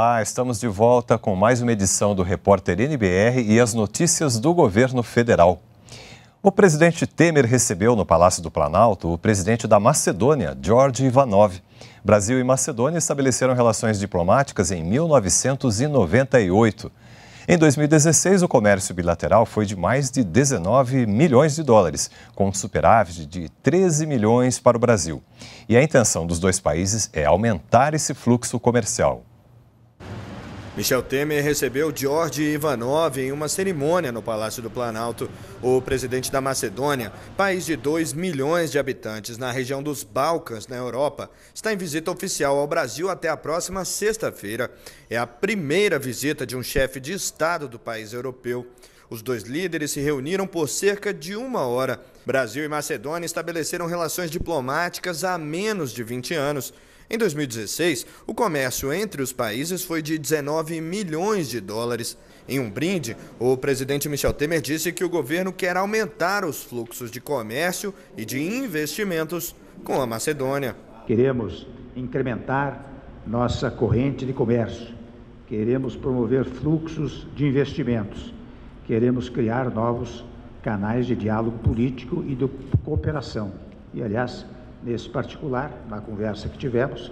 Olá, estamos de volta com mais uma edição do Repórter NBR e as notícias do governo federal. O presidente Temer recebeu no Palácio do Planalto o presidente da Macedônia, George Ivanov. Brasil e Macedônia estabeleceram relações diplomáticas em 1998. Em 2016, o comércio bilateral foi de mais de 19 milhões de dólares, com um superávit de 13 milhões para o Brasil. E a intenção dos dois países é aumentar esse fluxo comercial. Michel Temer recebeu George Ivanov em uma cerimônia no Palácio do Planalto. O presidente da Macedônia, país de 2 milhões de habitantes na região dos Balcãs, na Europa, está em visita oficial ao Brasil até a próxima sexta-feira. É a primeira visita de um chefe de Estado do país europeu. Os dois líderes se reuniram por cerca de uma hora. Brasil e Macedônia estabeleceram relações diplomáticas há menos de 20 anos. Em 2016, o comércio entre os países foi de 19 milhões de dólares. Em um brinde, o presidente Michel Temer disse que o governo quer aumentar os fluxos de comércio e de investimentos com a Macedônia. Queremos incrementar nossa corrente de comércio, queremos promover fluxos de investimentos, queremos criar novos canais de diálogo político e de cooperação. E, aliás, nesse particular, na conversa que tivemos,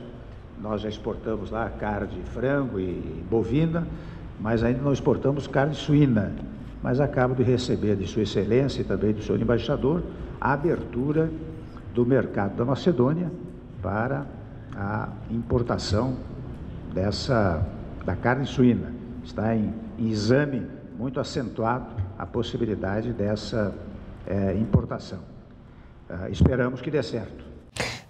nós já exportamos lá carne de frango e bovina, mas ainda não exportamos carne suína. Mas acabo de receber de Sua Excelência e também do senhor embaixador a abertura do mercado da Macedônia para a importação dessa da carne suína. Está em, em exame muito acentuado a possibilidade dessa é, importação. Ah, esperamos que dê certo.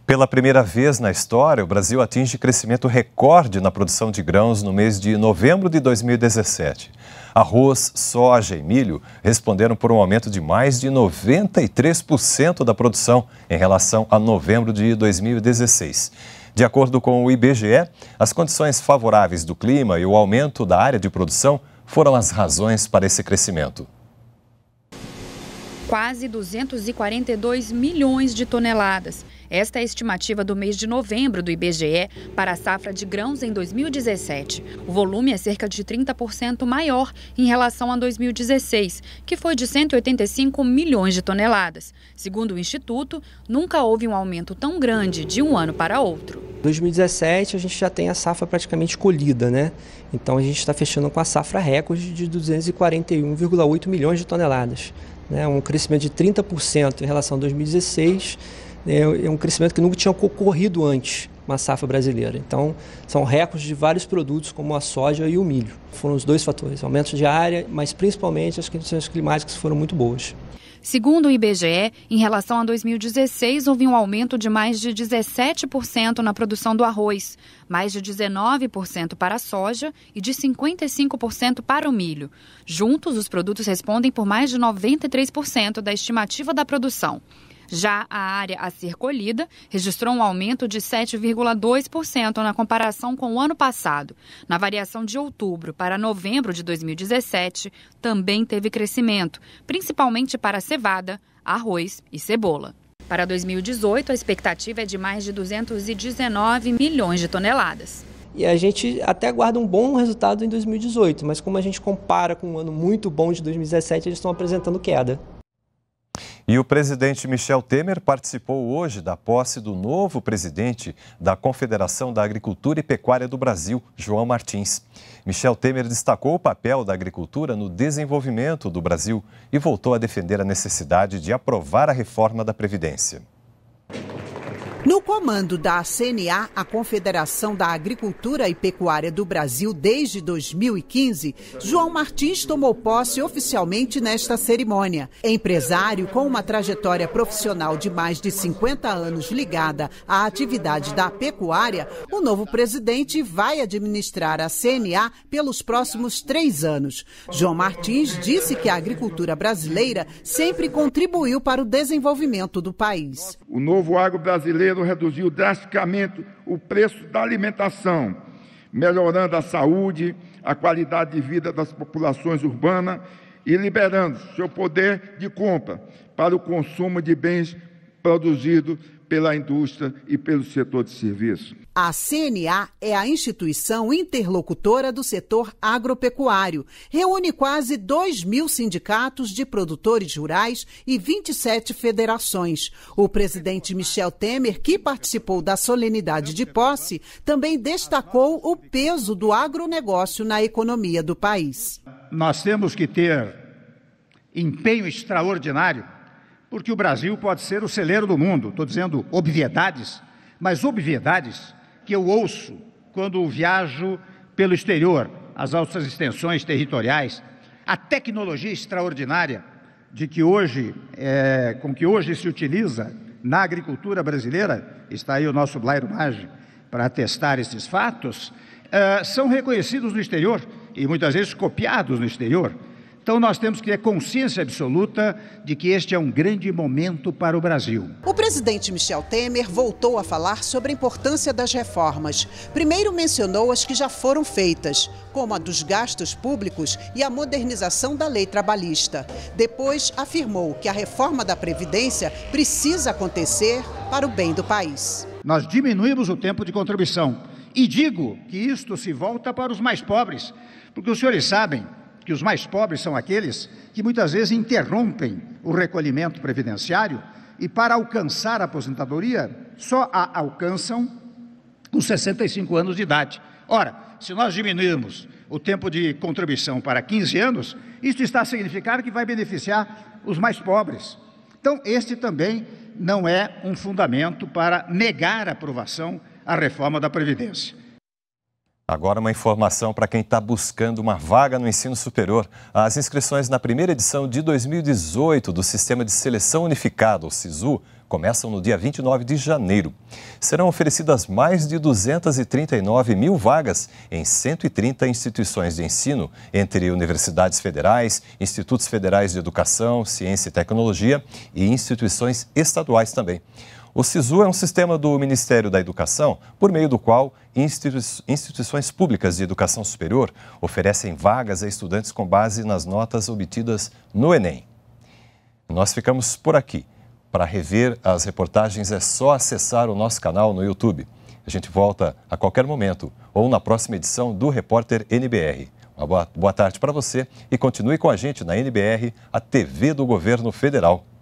Pela primeira vez na história, o Brasil atinge crescimento recorde na produção de grãos no mês de novembro de 2017. Arroz, soja e milho responderam por um aumento de mais de 93% da produção em relação a novembro de 2016. De acordo com o IBGE, as condições favoráveis do clima e o aumento da área de produção foram as razões para esse crescimento. Quase 242 milhões de toneladas. Esta é a estimativa do mês de novembro do IBGE para a safra de grãos em 2017. O volume é cerca de 30% maior em relação a 2016, que foi de 185 milhões de toneladas. Segundo o Instituto, nunca houve um aumento tão grande de um ano para outro. 2017 a gente já tem a safra praticamente colhida, né? Então a gente está fechando com a safra recorde de 241,8 milhões de toneladas, né? Um crescimento de 30% em relação a 2016 é, é um crescimento que nunca tinha ocorrido antes na safra brasileira. Então, são recordes de vários produtos, como a soja e o milho. Foram os dois fatores, aumento de área, mas principalmente as condições climáticas foram muito boas. Segundo o IBGE, em relação a 2016, houve um aumento de mais de 17% na produção do arroz, mais de 19% para a soja e de 55% para o milho. Juntos, os produtos respondem por mais de 93% da estimativa da produção. Já a área a ser colhida registrou um aumento de 7,2% na comparação com o ano passado. Na variação de outubro para novembro de 2017, também teve crescimento, principalmente para cevada, arroz e cebola. Para 2018, a expectativa é de mais de 219 milhões de toneladas. E a gente até aguarda um bom resultado em 2018, mas como a gente compara com um ano muito bom de 2017, eles estão apresentando queda. E o presidente Michel Temer participou hoje da posse do novo presidente da Confederação da Agricultura e Pecuária do Brasil, João Martins. Michel Temer destacou o papel da agricultura no desenvolvimento do Brasil e voltou a defender a necessidade de aprovar a reforma da Previdência. No comando da CNA, a Confederação da Agricultura e Pecuária do Brasil, desde 2015, João Martins tomou posse oficialmente nesta cerimônia. Empresário com uma trajetória profissional de mais de 50 anos ligada à atividade da pecuária, o novo presidente vai administrar a CNA pelos próximos três anos. João Martins disse que a agricultura brasileira sempre contribuiu para o desenvolvimento do país. O novo agro brasileiro reduziu drasticamente o preço da alimentação, melhorando a saúde, a qualidade de vida das populações urbanas e liberando seu poder de compra para o consumo de bens produzido pela indústria e pelo setor de serviço. A CNA é a instituição interlocutora do setor agropecuário. Reúne quase 2 mil sindicatos de produtores rurais e 27 federações. O presidente Michel Temer, que participou da solenidade de posse, também destacou o peso do agronegócio na economia do país. Nós temos que ter empenho extraordinário porque o Brasil pode ser o celeiro do mundo. Estou dizendo obviedades, mas obviedades que eu ouço quando viajo pelo exterior, as altas extensões territoriais, a tecnologia extraordinária de que hoje, é, com que hoje se utiliza na agricultura brasileira, está aí o nosso Blairo Maggi para atestar esses fatos, é, são reconhecidos no exterior e muitas vezes copiados no exterior. Então nós temos que ter consciência absoluta de que este é um grande momento para o Brasil. O presidente Michel Temer voltou a falar sobre a importância das reformas. Primeiro mencionou as que já foram feitas, como a dos gastos públicos e a modernização da lei trabalhista. Depois afirmou que a reforma da Previdência precisa acontecer para o bem do país. Nós diminuímos o tempo de contribuição. E digo que isto se volta para os mais pobres, porque os senhores sabem que os mais pobres são aqueles que muitas vezes interrompem o recolhimento previdenciário e, para alcançar a aposentadoria, só a alcançam com 65 anos de idade. Ora, se nós diminuirmos o tempo de contribuição para 15 anos, isso está a significar que vai beneficiar os mais pobres. Então, este também não é um fundamento para negar a aprovação à reforma da Previdência. Agora, uma informação para quem está buscando uma vaga no ensino superior. As inscrições na primeira edição de 2018 do Sistema de Seleção Unificado, o SISU, começam no dia 29 de janeiro. Serão oferecidas mais de 239 mil vagas em 130 instituições de ensino, entre universidades federais, institutos federais de educação, ciência e tecnologia e instituições estaduais também. O SISU é um sistema do Ministério da Educação, por meio do qual institui instituições públicas de educação superior oferecem vagas a estudantes com base nas notas obtidas no Enem. Nós ficamos por aqui. Para rever as reportagens é só acessar o nosso canal no YouTube. A gente volta a qualquer momento ou na próxima edição do Repórter NBR. Uma boa, boa tarde para você e continue com a gente na NBR, a TV do Governo Federal.